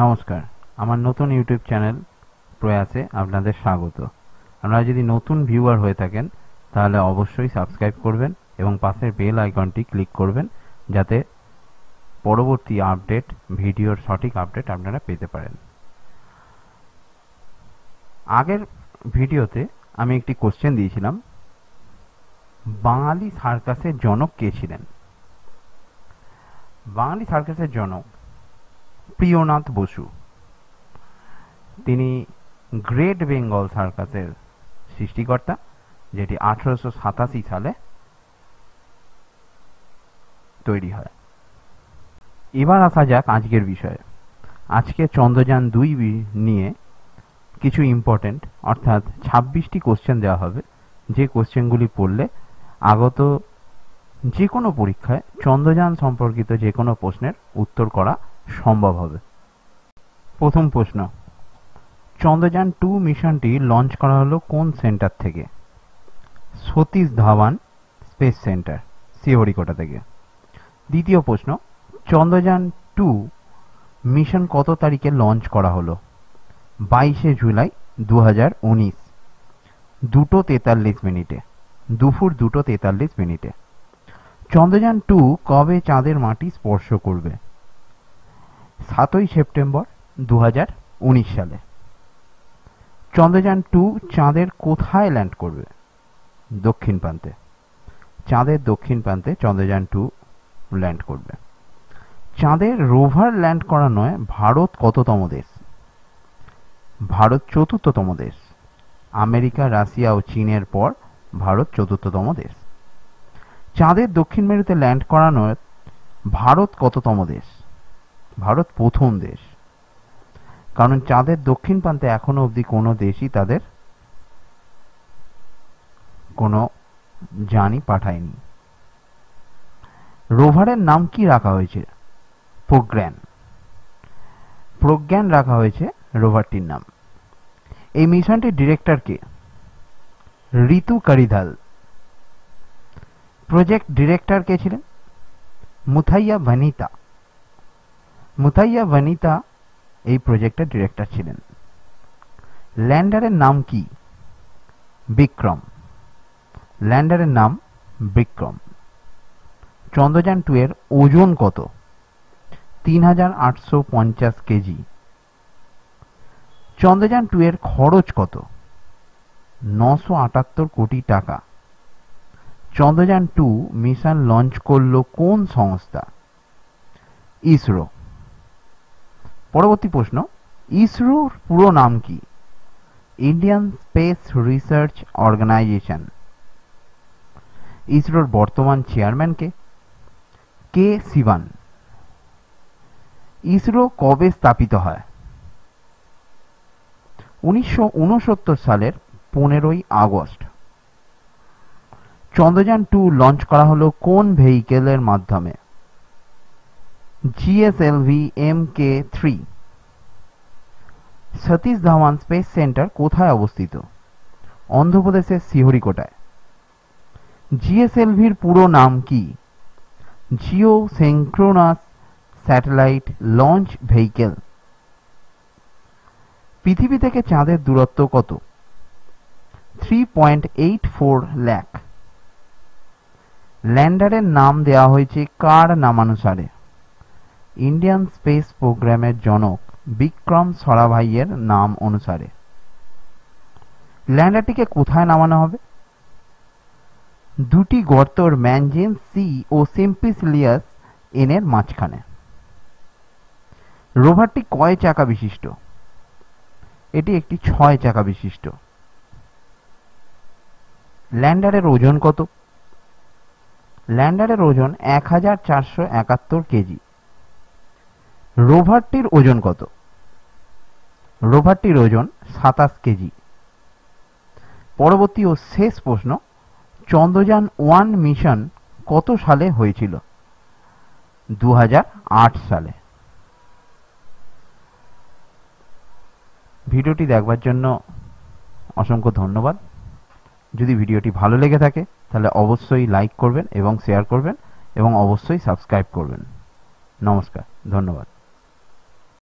নমস্কার আমার নতুন ইউটিউব চ্যানেল প্রয়াসে আপনাদের স্বাগত আপনারা যদি নতুন ভিউয়ার হয়ে থাকেন তাহলে অবশ্যই সাবস্ক্রাইব করবেন এবং পাশের বেল আইকনটি ক্লিক করবেন যাতে পরবর্তী আপডেট ভিডিওর সঠিক আপডেট আপনারা পেতে পারেন আগের ভিডিওতে আমি একটি কোশ্চেন দিয়েছিলাম বাঙালি সার্কাসের জনক কে ছিলেন বাঙালি সার্কাসের জনক প্রিয়নাথ বসু তিনি গ্রেট বেঙ্গল সার্কাসের সৃষ্টিকর্তা যেটি আঠারোশো সাতাশি সালে তৈরি হয় এবার আসা যাক আজকের বিষয়ে আজকে চন্দ্রযান দুই নিয়ে কিছু ইম্পর্টেন্ট অর্থাৎ ছাব্বিশটি কোশ্চেন দেওয়া হবে যে কোশ্চেনগুলি পড়লে আগত যে কোনো পরীক্ষায় চন্দ্রযান সম্পর্কিত যে কোনো প্রশ্নের উত্তর করা সম্ভব হবে প্রথম প্রশ্ন চন্দ্রযান টু মিশনটি লঞ্চ করা হলো কোন সেন্টার থেকে সতীশ ধাওয়ান স্পেস সেন্টার শ্রীহরিকোটা থেকে দ্বিতীয় প্রশ্ন চন্দ্রযান টু মিশন কত তারিখে লঞ্চ করা হলো বাইশে জুলাই দু হাজার উনিশ দুটো তেতাল্লিশ মিনিটে দুপুর দুটো তেতাল্লিশ মিনিটে চন্দ্রযান টু কবে চাঁদের মাটি স্পর্শ করবে সাতই সেপ্টেম্বর দু সালে চন্দ্রযান টু চাঁদের কোথায় ল্যান্ড করবে দক্ষিণ প্রান্তে চাঁদের দক্ষিণ প্রান্তে চন্দ্রযান টু ল্যান্ড করবে চাঁদের রোভার ল্যান্ড করা নয় ভারত কততম দেশ ভারত চতুর্থতম দেশ আমেরিকা রাশিয়া ও চীনের পর ভারত চতুর্থতম দেশ চাঁদের দক্ষিণ মেরুতে ল্যান্ড করানোর ভারত কততম দেশ ভারত প্রথম দেশ কারণ চাঁদের দক্ষিণ প্রান্তে এখনো অবধি কোনো দেশই তাদের কোনো জানি পাঠায়নি রোভারের নাম কি রাখা হয়েছে প্রজ্ঞান প্রজ্ঞান রাখা হয়েছে রোভারটির নাম এই মিশনটির ডিরেক্টর কে ঋতু কারিধাল প্রজেক্ট ডিরেক্টর কে ছিলেন মুথাইয়া ভানিতা মুথাইয়া ভানিতা এই প্রজেক্টের ডিরেক্টর ছিলেন ল্যান্ডারের নাম কি বিক্রম ল্যান্ডারের নাম বিক্রম চন্দ্রযান টু এর ওজন কত তিন হাজার আটশো পঞ্চাশ কেজি চন্দ্রযান টু এর খরচ কত নশো আটাত্তর কোটি টাকা চন্দ্রযান টু মিশন লঞ্চ করল কোন সংস্থা ইসরো পরবর্তী প্রশ্ন ইসরোর পুরো নাম কি ইন্ডিয়ান স্পেস রিসার্চ অর্গানাইজেশন ইসরোর বর্তমান চেয়ারম্যানকে কে সিবান ইসরো কবে স্থাপিত হয় উনিশশো সালের পনেরোই আগস্ট চন্দ্রযান টু লঞ্চ করা হলো কোন ভেহিকেলের মাধ্যমে GSLV M K three Satish Dhawan space center কোথায় অবস্থিত অন্ধ্রপ্রদেশের শিহরিকোটায় জিএসএলভির পুরো নাম কি geo synchronous satellite launch vehicle পৃথিবী থেকে চাঁদের দূরত্ব কত three point eight four lakh ল্যান্ডারের নাম দেওয়া হয়েছে কার নামানুসারে ইন্ডিয়ান স্পেস প্রোগ্রামের জনক বিক্রম সরাভাইয়ের নাম অনুসারে ল্যান্ডারটিকে কোথায় নামানো হবে দুটি গর্তর ম্যানজিন সি ও সিম্পিসিলিয়াস এনের মাঝখানে রোভারটি কয় চাকা বিশিষ্ট এটি একটি ছয় চাকা বিশিষ্ট ল্যান্ডারের ওজন কত ল্যান্ডারের ওজন এক হাজার চারশো একাত্তর কেজি রোভারটির ওজন কত রোভারটির ওজন সাতাশ কেজি পরবর্তী ও শেষ প্রশ্ন চন্দ্রযান ওয়ান মিশন কত সালে হয়েছিল দু সালে ভিডিওটি দেখবার জন্য অসংখ্য ধন্যবাদ যদি ভিডিওটি ভালো লেগে থাকে তাহলে অবশ্যই লাইক করবেন এবং শেয়ার করবেন এবং অবশ্যই সাবস্ক্রাইব করবেন নমস্কার ধন্যবাদ